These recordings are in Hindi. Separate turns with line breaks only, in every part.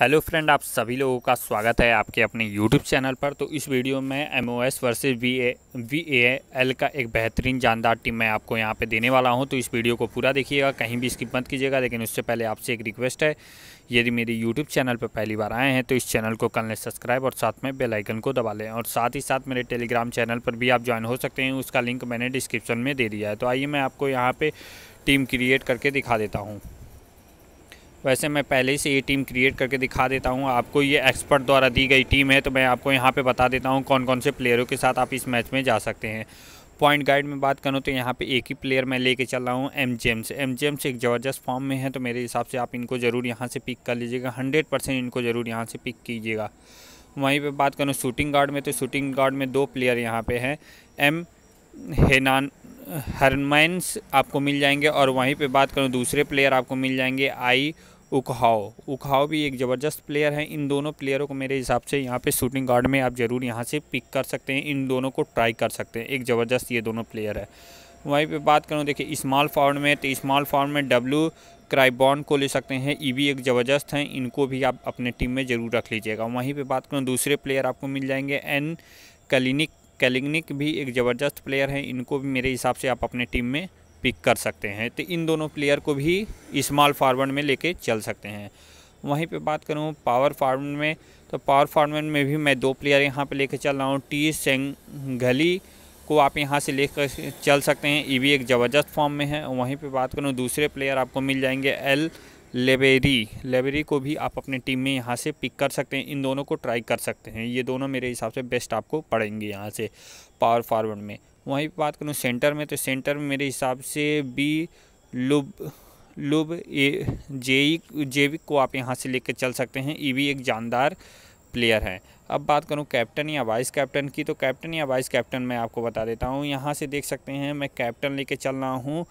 हेलो फ्रेंड आप सभी लोगों का स्वागत है आपके अपने यूट्यूब चैनल पर तो इस वीडियो में M O S versus V A V A L का एक बेहतरीन जानदार टीम मैं आपको यहाँ पे देने वाला हूँ तो इस वीडियो को पूरा देखिएगा कहीं भी स्किप मत कीजिएगा लेकिन उससे पहले आपसे एक रिक्वेस्ट है यदि मेरे यूट्यूब चैनल पर पहली बार आए हैं तो इस चैनल को कल लें सब्सक्राइब और साथ में बेलाइकन को दबा लें और साथ ही साथ मेरे टेलीग्राम चैनल पर भी आप ज्वाइन हो सकते हैं उसका लिंक मैंने डिस्क्रिप्शन में दे दिया है तो आइए मैं आपको यहाँ पर टीम क्रिएट करके दिखा देता हूँ वैसे मैं पहले से ये टीम क्रिएट करके दिखा देता हूँ आपको ये एक्सपर्ट द्वारा दी गई टीम है तो मैं आपको यहाँ पे बता देता हूँ कौन कौन से प्लेयरों के साथ आप इस मैच में जा सकते हैं पॉइंट गाइड में बात करूँ तो यहाँ पे एक ही प्लेयर मैं लेके चल रहा हूँ एम जेम्स एम जेम्स एक ज़बरदस्त फॉर्म में है तो मेरे हिसाब से आप इनको ज़रूर यहाँ से पिक कर लीजिएगा हंड्रेड परसेंट इनको ज़रूर यहाँ से पिक कीजिएगा वहीं पर बात करूँ शूटिंग गार्ड में तो शूटिंग गार्ड में दो प्लेयर यहाँ पर हैं एम हेनान हरमैंस आपको मिल जाएंगे और वहीं पे बात करूँ दूसरे प्लेयर आपको मिल जाएंगे आई उखाओ उखाओ भी एक ज़बरदस्त प्लेयर है इन दोनों प्लेयरों को मेरे हिसाब से यहाँ पे शूटिंग गार्ड में आप ज़रूर यहाँ से पिक कर सकते हैं इन दोनों को ट्राई कर सकते हैं एक ज़बरदस्त ये दोनों प्लेयर है वहीं पे बात करूँ देखिए स्मॉल फॉर्म में तो स्मॉल फॉर्म में डब्ल्यू क्राइबॉन को ले सकते हैं ये भी एक ज़बरदस्त हैं इनको भी आप अपने टीम में ज़रूर रख लीजिएगा वहीं पर बात करूँ दूसरे प्लेयर आपको मिल जाएंगे एन कलिनिक कैलिग्निक भी एक ज़बरदस्त प्लेयर हैं इनको भी मेरे हिसाब से आप अपने टीम में पिक कर सकते हैं तो इन दोनों प्लेयर को भी स्मॉल फारवर्ड में लेके चल सकते हैं वहीं पे बात करूँ पावर फार्मेट में तो पावर फार्मेट में भी मैं दो प्लेयर यहाँ पे लेके चल रहा हूँ टी सेंगली को आप यहाँ से लेकर चल सकते हैं ये भी एक ज़बरदस्त फॉर्म में है वहीं पर बात करूँ दूसरे प्लेयर आपको मिल जाएंगे एल लेबेरी लेबेरी को भी आप अपने टीम में यहाँ से पिक कर सकते हैं इन दोनों को ट्राई कर सकते हैं ये दोनों मेरे हिसाब से बेस्ट आपको पड़ेंगे यहाँ से पावर फॉरवर्ड में वहीं बात करूँ सेंटर में तो सेंटर में मेरे हिसाब से बी लुब लुब ए जेई जेविक को आप यहाँ से लेकर चल सकते हैं ये e भी एक जानदार प्लेयर है अब बात करूं कैप्टन या वाइस कैप्टन की तो कैप्टन या वाइस कैप्टन मैं आपको बता देता हूं यहां से देख सकते हैं मैं कैप्टन लेके चल रहा हूं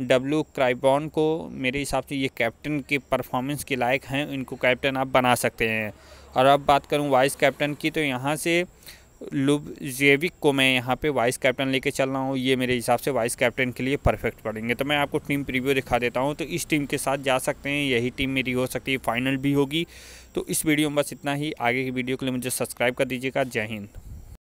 डब्लू क्राइबॉन को मेरे हिसाब से ये कैप्टन के परफॉर्मेंस के लायक हैं इनको कैप्टन आप बना सकते हैं और अब बात करूँ वाइस कैप्टन की तो यहाँ से लुब जेविक को मैं यहाँ पे वाइस कैप्टन लेके चल रहा हूँ ये मेरे हिसाब से वाइस कैप्टन के लिए परफेक्ट पड़ेंगे तो मैं आपको टीम प्रीव्यू दिखा देता हूँ तो इस टीम के साथ जा सकते हैं यही टीम मेरी हो सकती है फाइनल भी होगी तो इस वीडियो में बस इतना ही आगे की वीडियो के लिए मुझे सब्सक्राइब कर दीजिएगा जय हिंद